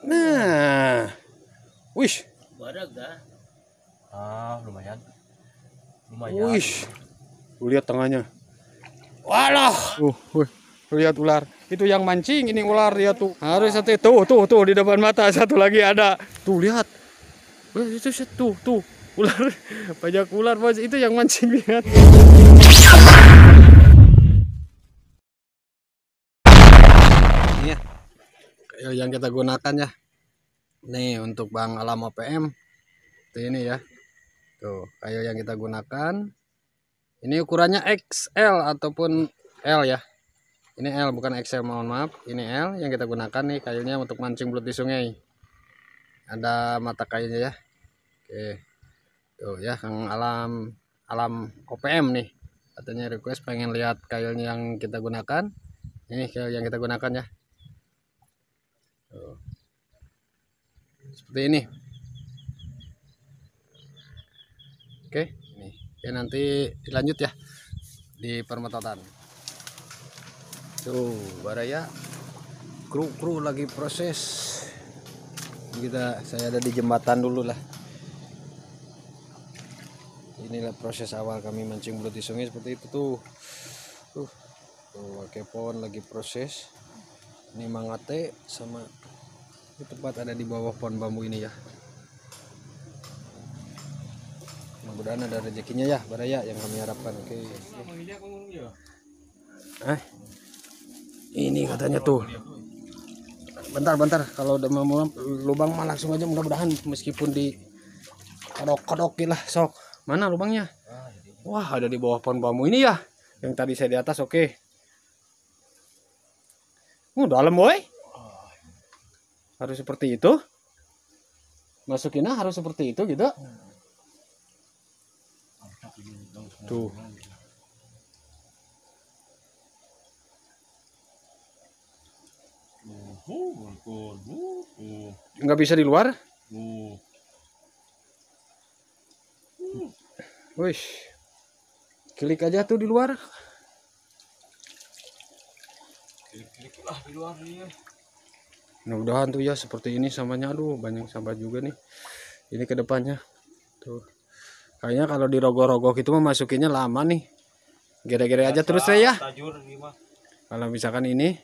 Nah. Wish. Baraga. Ah, lumayan. Lumayan. Wish. Lu lihat tengahnya. Walah. Uh, wih. Lihat ular. Itu yang mancing, ini ular dia tuh. Harus satu tuh, tuh, tuh di depan mata satu lagi ada. Tuh lihat. Wih, itu tuh, tuh. Ular. Banyak ular, Bos. Itu yang mancing lihat. Ya, yang kita gunakan ya nih untuk Bang Alam OPM seperti ini ya tuh kayu yang kita gunakan ini ukurannya XL ataupun L ya ini L bukan XL mohon maaf ini L yang kita gunakan nih kayunya untuk mancing belut di sungai ada mata kayunya ya oke tuh ya Kang Alam Alam OPM nih katanya request pengen lihat kayunya yang kita gunakan ini kayu yang kita gunakan ya seperti ini oke ini oke, nanti dilanjut ya di permetatan tuh baraya kru-kru lagi proses kita saya ada di jembatan dulu lah inilah proses awal kami mancing belut di sungai seperti itu tuh tuh, tuh lagi proses ini mangate sama ini tempat ada di bawah pohon bambu ini ya mudah-mudahan ada rezekinya ya baraya yang kami harapkan oke okay. Oh, eh ini katanya tuh bentar-bentar kalau udah mau lubang mah langsung aja mudah-mudahan meskipun di kodok kodok lah sok mana lubangnya ah, iya, iya. wah ada di bawah pohon bambu ini ya yang tadi saya di atas oke okay. Uh, dalam boy, Harus seperti itu. Masukinnya harus seperti itu gitu. Tuh. Enggak bisa di luar? Wih. Klik aja tuh di luar. ah di luar nih tuh ya seperti ini sampahnya aduh banyak sampah juga nih ini kedepannya tuh kayaknya kalau dirogoh-rogoh gitu masukinnya lama nih gere-gere aja terus ya, ya. tajur, kalau misalkan ini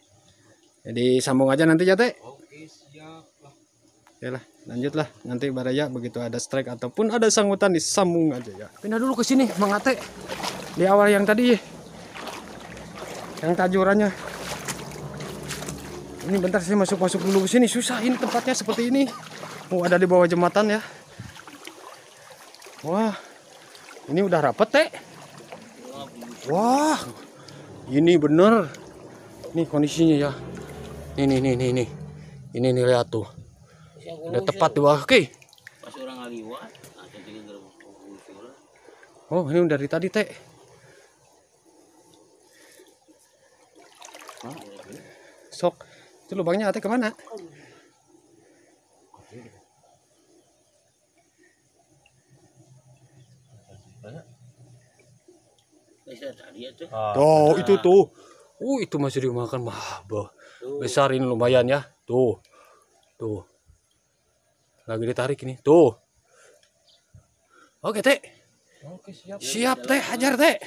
jadi ya sambung aja nanti jatuh ya, oke siap lah ya lah lanjutlah nanti baraya begitu ada strike ataupun ada sangutan disambung aja ya pindah dulu ke sini mengate di awal yang tadi yang tajurannya ini bentar saya masuk-masuk dulu ke sini susah ini tempatnya seperti ini mau oh, ada di bawah jembatan ya wah ini udah rapet teh wah ini bener ini kondisinya ya Ini ini ini ini. Ini ini ini lihat tuh udah tepat di bawah oke nah, oh ini dari tadi teh sok itu lubangnya ate kemana? Oh, itu tuh. Uh, itu masih dimakan mah. Besar ini lumayan ya. Tuh. Tuh. Lagi ditarik ini. Tuh. Oke, Teh. Oke, siap. Siap, Teh. Hajar, Teh.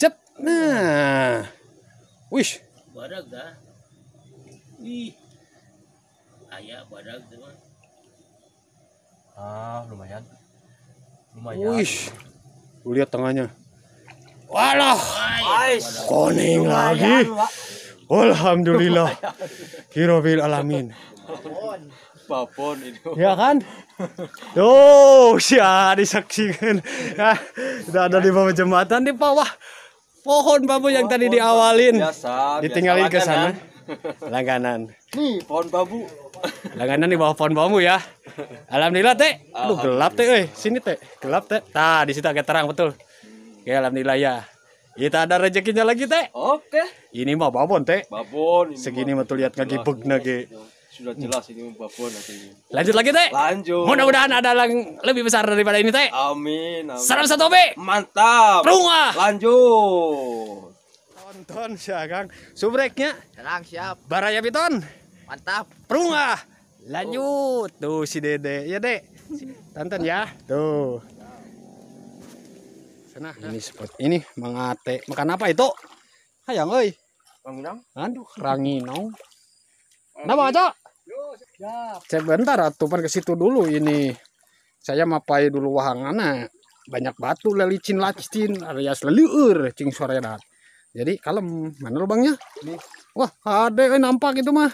Cep. Nah wish badak dah Wih. ayah badak tuh ah lumayan lumayan wish lu lihat tengahnya walah kuning lagi alhamdulillah hirobil alamin babon itu. Ya kan? Tuh, oh, siapa disaksikan. Ya, ada di bawah jembatan di bawah pohon bambu yang tadi diawalin ditinggalin ke sana langganan nih hmm. pohon bambu langganan di bawah pohon bambu ya alhamdulillah teh aduh gelap teh eh sini teh gelap teh nah di situ agak terang betul oke alhamdulillah ya kita ada rezekinya lagi teh oke ini mah babon teh babon segini betul lihat lihat ngagi beg sudah hmm. jelas ini babon Lanjut lagi teh. Lanjut. Mudah-mudahan ada yang lebih besar daripada ini teh. Amin. amin. Salam satu B Mantap. Perungah. Lanjut. Tonton Kang. Subreknya. Serang siap. Baraya piton. Mantap. Perungah. Lanjut. Oh. Tuh si Dede. Ya, Dek. Tonton ya. Tuh. Sana. Ini seperti ini mengate. Makan apa itu? Hayang euy. Ranginang. Aduh, ranginang. Oh, Kenapa, Cok? Sebentar atuh pan ke situ dulu ini. Saya mapai dulu wahangana. Banyak batu lelicin lacin alias leliur cing dah. Jadi kalem. Mana lubangnya? Ini. Wah, ada eh, nampak itu mah.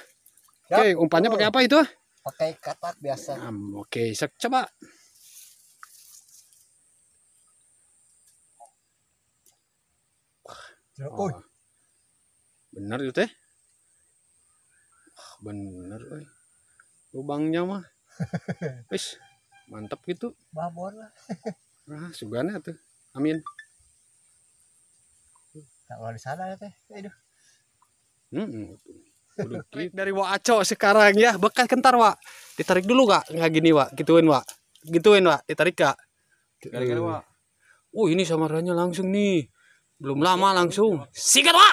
Oke, okay, umpannya pakai apa itu? Pakai katak biasa. Um, Oke, okay. coba. Oh. Ah. Benar itu teh. Ah, Benar, oi lubangnya mah wis mantep gitu babon lah nah sugana tuh amin tak nah, di ya teh aduh eh, hmm, dari wa aco sekarang ya bekas kentar wa ditarik dulu gak nggak gini wa gituin wa gituin wa ditarik gak gara-gara wa Oh ini samarannya langsung nih belum lama langsung sikat wa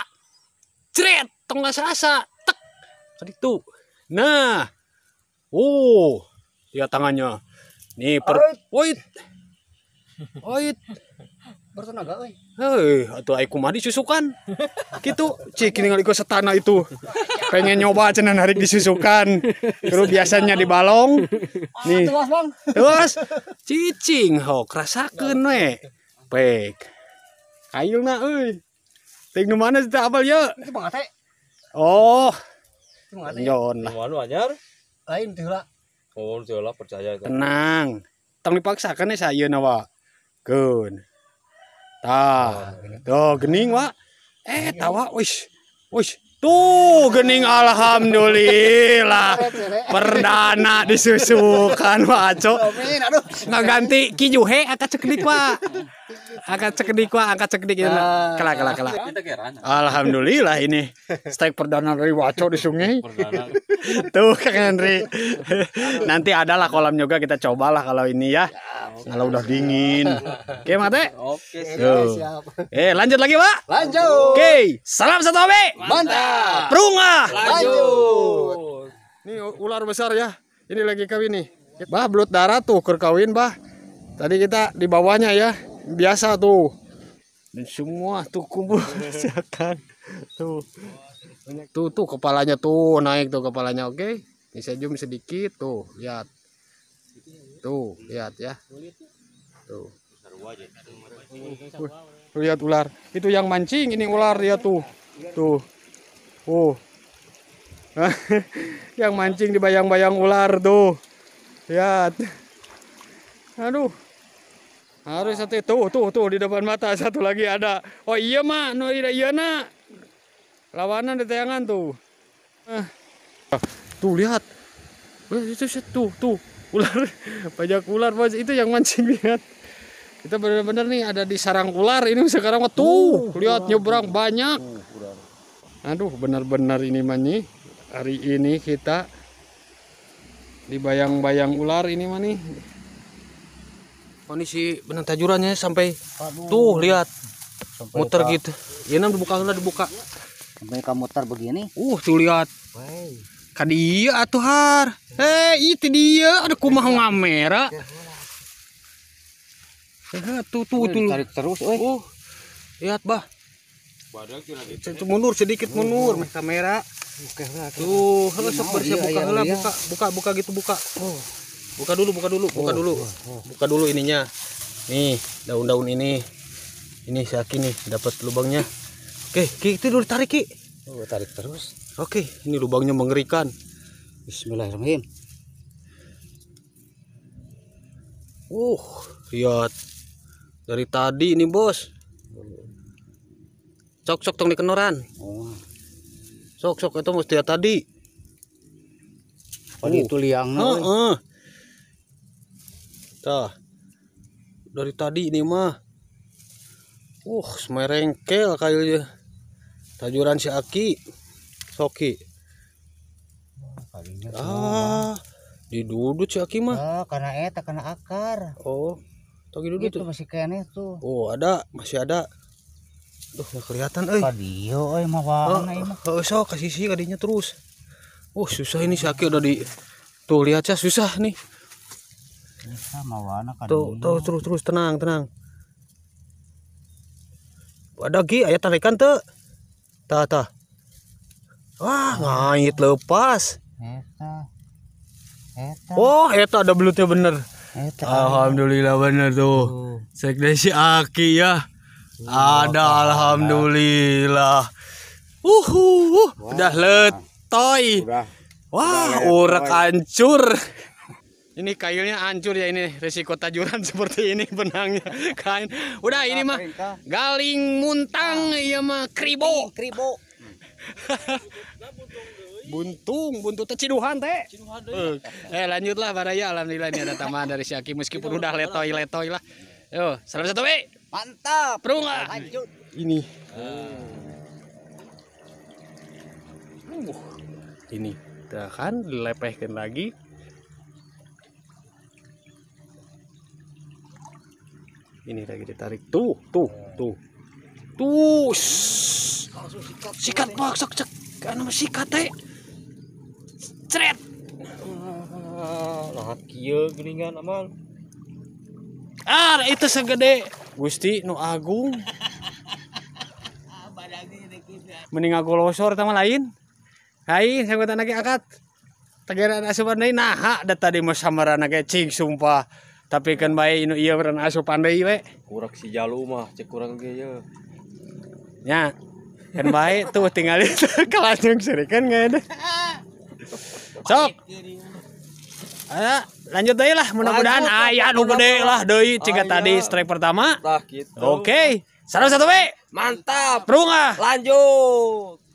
cret tengah nggak serasa tek kan tuh nah Oh, lihat tangannya. Nih per wait. Wait. Bertenaga euy. Hei, atuh ai kumaha disusukan. Gitu, cik ningali ke setana itu. Pengen nyoba cenah narik disusukan. Terus biasanya di balong. Ah, Nih. tuas Bang. tuas. cicing hok rasakeun we. Pek. kayu euy. Ting nu mana teh abal ye? Oh. Yon lah. Walu anyar lain tihula oh tihula percaya kan tenang tong dipaksakan ya saya nawa kun tah tuh gening wa eh tawa wish wish tuh gening alhamdulillah perdana disusukan wa aco nggak ganti kijuhe akak ceklik wa angkat cekedik wah angkat cek gitu uh, kelak kelak kelak alhamdulillah ini steak perdana dari Waco di sungai tuh Kang Henry nanti adalah kolam juga kita cobalah kalau ini ya, ya kalau udah dingin oke mate oke siap eh lanjut lagi pak lanjut oke salam satu abe mantap perunga lanjut ini ular besar ya ini lagi kawin nih bah belut darah tuh kerkawin bah tadi kita di bawahnya ya biasa tuh dan semua tuh kubur kesehatan tuh tuh tuh kepalanya tuh naik tuh kepalanya oke okay? ini saya zoom sedikit tuh lihat tuh lihat ya tuh lihat ular itu yang mancing ini ular ya tuh tuh oh yang mancing di bayang-bayang ular tuh lihat aduh harus satu tuh tuh tuh di depan mata satu lagi ada. Oh iya mak, no iya iya nak. Lawanan di tayangan tuh. Eh. Tuh lihat. Eh, itu tuh tuh ular Banyak ular bos itu yang mancing lihat. Kita benar-benar nih ada di sarang ular ini sekarang tuh lihat nyebrang banyak. Aduh benar-benar ini mani hari ini kita di bayang bayang ular ini mani kondisi benang tajurannya sampai Aduh. tuh lihat sampai muter gitu ya nam dibuka sudah dibuka sampai kamu muter begini uh tuh lihat kadi iya atuh har eh itu dia ada kumah iya. ngamera iya. Eh, tuh tuh iya, tuh tarik terus oi. uh lihat bah Badak mundur sedikit mundur meh kamera. Buka, buka, buka. Tuh, buka, buka, buka gitu buka. Oh buka dulu buka dulu buka oh, dulu oh, oh. buka dulu ininya nih daun-daun ini ini si nih dapat lubangnya oke ki itu dulu tarik ki oh, tarik terus oke ini lubangnya mengerikan Bismillahirrahmanirrahim uh lihat dari tadi ini bos cok-cok tong di kenoran sok oh. sok itu mesti tadi oh, uh. itu liang uh, uh. Dari tadi ini mah. Uh, semerengkel kayaknya Tajuran si Aki. Soki. Ah, didudut si Aki mah. Oh, karena eta karena akar. Oh. Togi dudut gitu tuh. masih kene tuh. Oh, ada, masih ada. Duh, nggak kelihatan euy. Kadio euy mah warna ah, ieu mah. Heeh, kasih sih kadinya terus. Uh, susah ini si Aki udah di Tuh lihat ya susah nih. Kan tuh tuh terus terus tenang tenang ada lagi ayat tarikan tuh tah tah wah ngait lepas eta eta oh eta ada belutnya bener eta alhamdulillah bener tuh sekde si aki ya ada alhamdulillah uhuh udah letoy wah udah urek hancur ini kailnya hancur ya ini risiko tajuran seperti ini benangnya kain. Udah ini mah galing muntang ya mah kribo. Kribo. buntung buntung buntung ciduhan teh eh, eh lanjutlah baraya alhamdulillah ini ada tambahan dari Syaki meskipun udah letoy letoy lah yo salam satu we mantap perunga ah. lanjut ini oh. uh. ini kita akan lepehkan lagi ini lagi ditarik tuh tuh tuh tuh sikat pak sok cek kan sikat teh cret lahat kia ya, geningan amal ah itu segede gusti nu agung mending aku losor sama lain Hai saya buat anaknya akad tegaran asupan lain nah dah tadi mas samaran kayak cing sumpah tapi kan baik ini iya beran asup pandai we kurang si jalu mah cek kurang ge ya nya kan baik tuh tinggal itu kelanjung seri kan gak ada sok Ayo, lanjut deh lah mudah-mudahan ayah nu gede lah doi jika tadi strike pertama oke okay. salam satu we mantap perungah lanjut